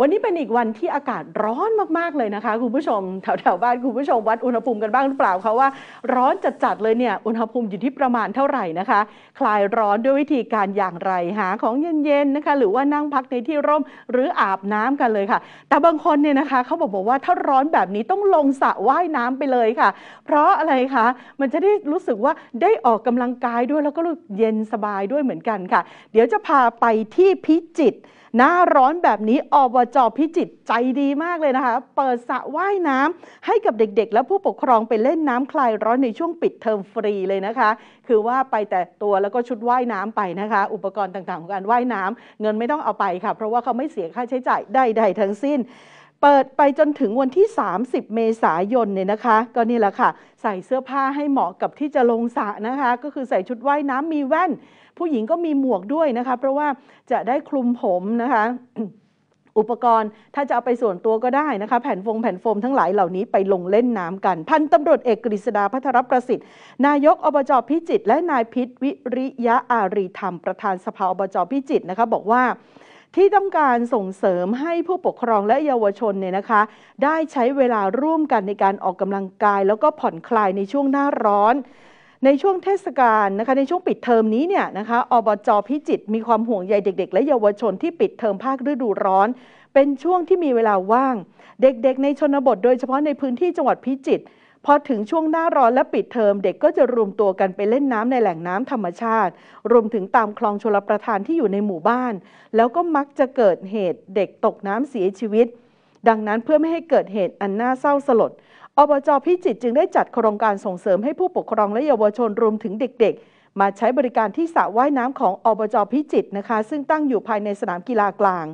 วันนี้เป็นอีกวันที่อากาศร้อนมากๆเลยนะคะ คุณผู้ชมแถวๆบ้านคุณผู้ชมวัดอุณหภูมิกันบ้างหรือเปล่าคะว่า ร้อนจัด ๆ เลยเนี่ยอุณหภูมิอยู่ที่ประมาณเท่าไหร่นะคะ คลายร้อนด้วยวิธีการอย่างไรหาของเย็นๆนะคะหรือว่านั่งพักในที่ร่มหรืออาบน้ำกันเลยค่ะ แต่บางคนเนี่ยนะคะเขาบอกบอกว่าถ้าร้อนแบบนี้ต้องลงสระว่ายน้ำไปเลยค่ะ เพราะอะไรคะมันจะได้รู้สึกว่าได้ออกกำลังกายด้วย แล้วก็รู้เย็นสบายด้วยเหมือนกันค่ะ เดี๋ยวจะพาไปที่พิจิตรหน้าร้อนแบบนี้อบจอพิจิตใจดีมากเลยนะคะ เปิดสระว่ายน้ำให้กับเด็กๆ และผู้ปกครองไปเล่นน้ำคลาย ร้อนในช่วงปิดเทอมฟรีเลยนะคะ คือว่าไปแต่ตัวแล้วก็ชุดว่ายน้ำไปนะคะ อุปกรณ์ต่างๆ ของการว่ายน้ำเงินไม่ต้องเอาไปค่ะ เพราะว่าเขาไม่เสียค่าใช้จ่ายใดๆทั้งสิ้นเปิดไปจนถึงวันที่ 30 เมษายนเนี่ยนะคะก็นี่แหละค่ะ ใส่เสื้อผ้าให้เหมาะกับที่จะลงสระนะคะ ก็คือใส่ชุดว่ายน้ำมีแว่น ผู้หญิงก็มีหมวกด้วยนะคะเพราะว่าจะได้คลุมผมนะคะ อุปกรณ์ถ้าจะเอาไปส่วนตัวก็ได้นะคะแผ่นฟงแผ่นโฟมทั้งหลายเหล่านี้ไปลงเล่นน้ำกัน พันตำรวจเอกกฤษดาพัทรประสิทธิ์ นายกอบจพิจิตรและนายพิษวิริยะอารีธรรม ประธานสภาอบจพิจิตรนะคะบอกว่าที่ต้องการส่งเสริมให้ผู้ปกครองและเยาวชนเนี่ยนะคะได้ใช้เวลาร่วมกันในการออกกำลังกาย แล้วก็ผ่อนคลายในช่วงหน้าร้อน ในช่วงเทศกาลนะคะในช่วงปิดเทอมนี้เนี่ยนะคะอบจพิจิตมีความห่วงใยเด็กๆและเยาวชนที่ปิดเทอมภาคฤดูร้อน เป็นช่วงที่มีเวลาว่าง เด็กๆในชนบท โดยเฉพาะในพื้นที่จังหวัดพิจิตรพอถึงช่วงหน้าร้อนและปิดเทอมเด็กก็จะรวมตัวกันไปเล่นน้ำในแหล่งน้ำธรรมชาติ รวมถึงตามคลองชลประทานที่อยู่ในหมู่บ้าน แล้วก็มักจะเกิดเหตุเด็กตกน้ำเสียชีวิต ดังนั้นเพื่อไม่ให้เกิดเหตุอันน่าเศร้าสลดอบจพิจิตรจึงได้จัดโครงการส่งเสริมให้ผู้ปกครองและเยาวชนรวมถึงเด็กๆ มาใช้บริการที่สระว่ายน้ำของอบจพิจิตรนะคะ ซึ่งตั้งอยู่ภายในสนามกีฬากลาง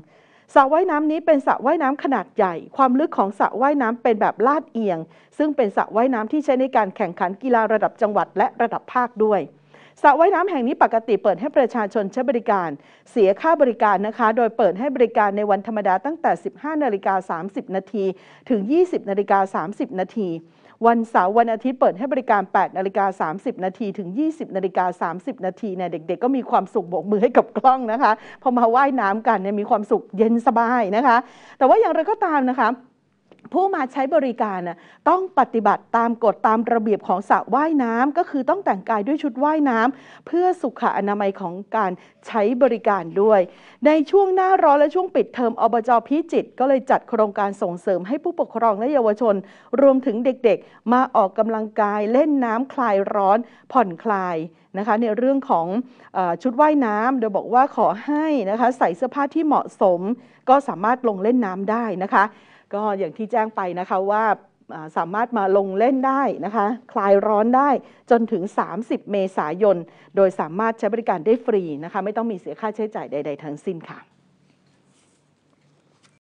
สระว่ายน้ำนี้เป็นสระว่ายน้ำขนาดใหญ่ ความลึกของสระว่ายน้ำเป็นแบบลาดเอียง ซึ่งเป็นสระว่ายน้ำที่ใช้ในการแข่งขันกีฬาระดับจังหวัดและระดับภาคด้วยสระว่ายน้ำแห่งนี้ปกติเปิดให้ประชาชนใช้บริการ เสียค่าบริการนะคะ โดยเปิดให้บริการในวันธรรมดาตั้งแต่ 15นาฬิกา 30 นาทีถึง 20นาฬิกา30นาทีวันเสาร์วันอาทิตย์เปิดให้บริการ 8นาฬิกา30นาทีถึง 20นาฬิกา30นาทีเนี่ยเด็กๆ ก็มีความสุขบกมือให้กับกล้องนะคะ พอมาว่ายน้ำกันเนี่ยมีความสุขเย็นสบายนะคะ แต่ว่าอย่างไรก็ตามนะคะผู้มาใช้บริการน่ะต้องปฏิบัติตามกฎตามระเบียบของสระว่ายน้ำก็คือต้องแต่งกายด้วยชุดว่ายน้ำ เพื่อสุขอนามัยของการใช้บริการด้วย ในช่วงหน้าร้อนและช่วงปิดเทอมอบจพิจิตก็เลยจัดโครงการส่งเสริม ให้ผู้ปกครองและเยาวชนรวมถึงเด็กๆ มาออกกำลังกายเล่นน้ำคลายร้อนผ่อนคลายนะคะในเรื่องของอชุดว่ายน้ำโดยบอกว่าขอให้นะคะใส่เสื้อผ้าที่เหมาะสมก็สามารถลงเล่นน้ำได้นะคะก็อย่างที่แจ้งไปนะคะว่าสามารถมาลงเล่นได้นะคะ คลายร้อนได้ จนถึง 30 เมษายน โดยสามารถใช้บริการได้ฟรีนะคะไม่ต้องมีเสียค่าใช้จ่ายใด ๆทั้งสิ้นค่ะ